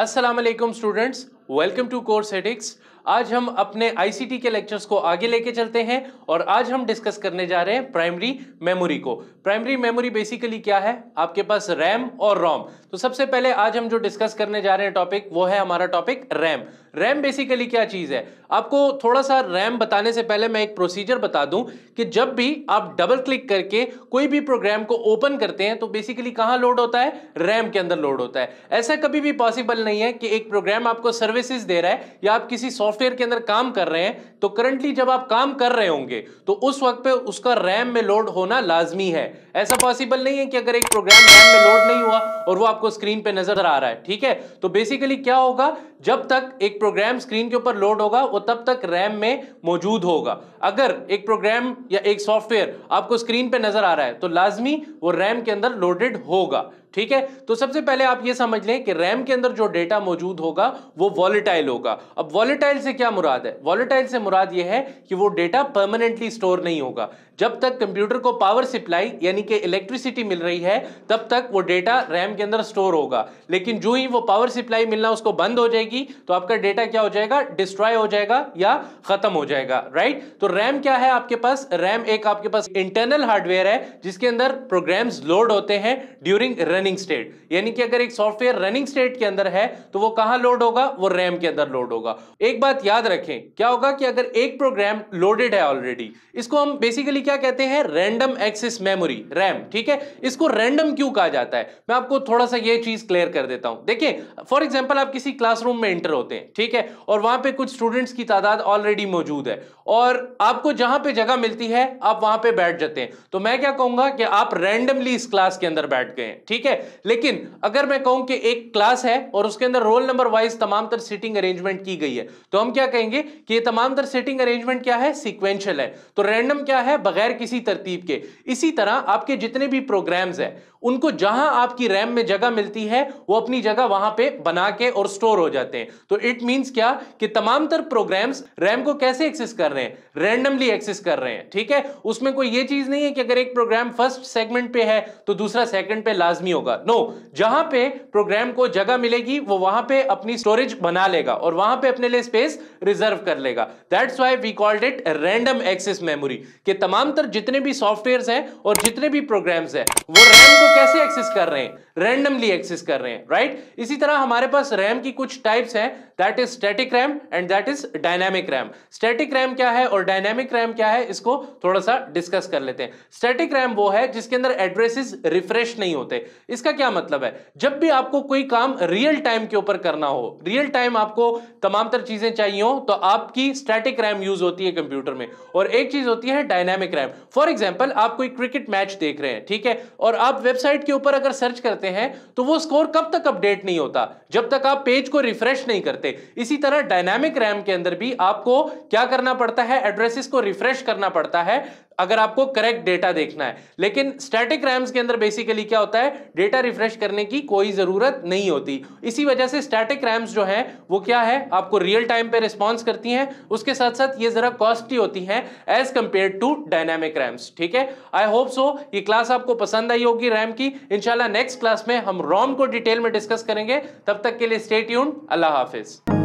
Aslam students welcome to course एडिक्स आज हम अपने आईसीटी के लेक्चर्स को आगे लेके चलते हैं और आज हम डिस्कस करने जा रहे हैं प्राइमरी मेमोरी को प्राइमरी मेमोरी बेसिकली क्या है आपके पास रैम और रोम तो सबसे पहले आज हम जो डिस्कस करने जा रहे हैं टॉपिक वो है हमारा टॉपिक रैम रैम बेसिकली क्या चीज़ है आपको थोड़ा सा रैम बताने से पहले मैं एक प्रोसीजर बता दूं कि जब भी आप डबल क्लिक करके कोई भी प्रोग्राम को ओपन करते हैं तो बेसिकली कहां लोड होता है रैम के अंदर लोड होता है ऐसा कभी भी पॉसिबल नहीं है कि एक प्रोग्राम आपको सर्विसेज दे रहा है या आप किसी सॉफ्टवेयर के अंदर काम कर रहे हैं तो करंटली जब आप काम कर रहे होंगे तो उस वक्त पे उसका रैम में लोड होना लाजमी है ऐसा पॉसिबल नहीं है कि अगर एक प्रोग्राम रैम में लोड नहीं हुआ और वो आपको स्क्रीन पे नजर आ रहा है ठीक है तो बेसिकली क्या होगा जब तक एक प्रोग्राम स्क्रीन के ऊपर लोड होगा वो तब तक रैम में मौजूद होगा अगर एक प्रोग्राम या एक सॉफ्टवेयर आपको स्क्रीन पे नजर आ रहा है तो लाजमी वो रैम के अंदर लोडेड होगा ठीक है तो सबसे पहले आप ये समझ लें कि रैम के अंदर जो डेटा मौजूद होगा वो वॉलेटाइल होगा अब वॉलेटाइल से क्या मुराद है वॉलेटाइल से मुराद ये है कि वो डेटा परमानेंटली स्टोर नहीं होगा जब तक कंप्यूटर को पावर सप्लाई यानी कि इलेक्ट्रिसिटी मिल रही है तब तक वो डेटा रैम के अंदर स्टोर होगा लेकिन जो ही वो पावर सप्लाई मिलना उसको बंद हो जाएगी तो आपका डेटा क्या हो जाएगा डिस्ट्रॉय हो जाएगा या खत्म हो जाएगा राइट तो रैम क्या है आपके पास रैम एक आपके पास इंटरनल हार्डवेयर है जिसके अंदर प्रोग्राम्स लोड होते हैं ड्यूरिंग रनिंग रनिंग स्टेट यानी कि अगर एक सॉफ्टवेयर रनिंग स्टेट के अंदर है तो वो कहां लोड होगा वो रैम के अंदर लोड होगा एक बात याद रखें क्या होगा कि अगर एक प्रोग्राम लोडेड है ऑलरेडी इसको हम बेसिकली क्या कहते हैं रैंडम एक्सेस मेमोरी रैम ठीक है इसको रैंडम क्यों कहा जाता है मैं आपको थोड़ा सा ये चीज क्लियर कर देता हूं देखिए फॉर एग्जाम्पल आप किसी क्लासरूम में इंटर होते हैं ठीक है और वहां पर कुछ स्टूडेंट्स की तादाद ऑलरेडी मौजूद है और आपको जहां पर जगह मिलती है आप वहां पर बैठ जाते हैं तो मैं क्या कहूंगा कि आप रैंडमली इस क्लास के अंदर बैठ गए ठीक है है लेकिन अगर मैं कहूं कि एक क्लास है और उसके अंदर रोल नंबर वाइज तमाम तर सीटिंग अरेंजमेंट की गई है तो हम क्या कहेंगे कि ये तमाम तर सीटिंग अरेंजमेंट क्या है सिक्वेंशियल है तो रैंडम क्या है बगैर किसी तरतीब के इसी तरह आपके जितने भी प्रोग्राम्स हैं उनको जहां आपकी रैम में जगह मिलती है वो अपनी जगह वहां पे बना के और स्टोर हो जाते हैं तो इट मींस क्या कि तमाम तर प्रोग्राम्स रैम को कैसे एक्सेस कर रहे हैं रैंडमली एक्सेस कर रहे हैं ठीक है उसमें कोई ये चीज नहीं है कि अगर एक प्रोग्राम फर्स्ट सेगमेंट पे है तो दूसरा सेकंड पे लाजमी होगा नो जहां पे प्रोग्राम को जगह मिलेगी वो वहां पे अपनी स्टोरेज बना लेगा और वहां पे अपने लिए स्पेस रिजर्व कर लेगा that's why we called it random access memory के तमाम तर जितने भी सॉफ्टवेयर हैं और जितने भी प्रोग्राम्स हैं वो रैम को कैसे एक्सेस कर रहे हैं रैंडमली एक्सेस कर रहे हैं राइट right? इसी तरह हमारे पास रैम की कुछ टाइप्स हैं that is static RAM and that is dynamic RAM static RAM क्या है और डायनेमिक रैम क्या है इसको थोड़ा सा डिस्कस कर लेते हैं स्टैटिक रैम वो है जिसके अंदर एड्रेसेस रिफ्रेश नहीं होते इसका क्या मतलब है जब भी आपको कोई काम रियल टाइम के ऊपर करना हो रियल टाइम आपको तमाम तर चीजें चाहिए हो तो आपकी स्टैटिक रैम यूज होती है कंप्यूटर में और एक चीज होती है डायनामिक रैम फॉर एग्जाम्पल आप कोई क्रिकेट मैच देख रहे हैं ठीक है और आप वेबसाइट के ऊपर अगर सर्च करते हैं तो वो स्कोर कब तक अपडेट नहीं होता जब तक आप पेज को रिफ्रेश नहीं करते इसी तरह डायनामिक रैम के अंदर भी आपको क्या करना पड़ता है एड्रेसेस को रिफ्रेश करना पड़ता है अगर आपको करेक्ट डेटा देखना है लेकिन स्टैटिक रैम्स के अंदर बेसिकली क्या होता है डेटा रिफ्रेश करने की कोई ज़रूरत नहीं होती इसी वजह से स्टैटिक रैम्स जो है वो क्या है आपको रियल टाइम पे रिस्पॉन्स करती हैं उसके साथ साथ ये ज़रा कॉस्टली होती हैं as compare to dynamic RAMs ठीक है आई होप सो ये क्लास आपको पसंद आई होगी रैम की इनशाला नेक्स्ट क्लास में हम रॉम को डिटेल में डिस्कस करेंगे तब तक के लिए स्टेट यून अल्लाह हाफिज़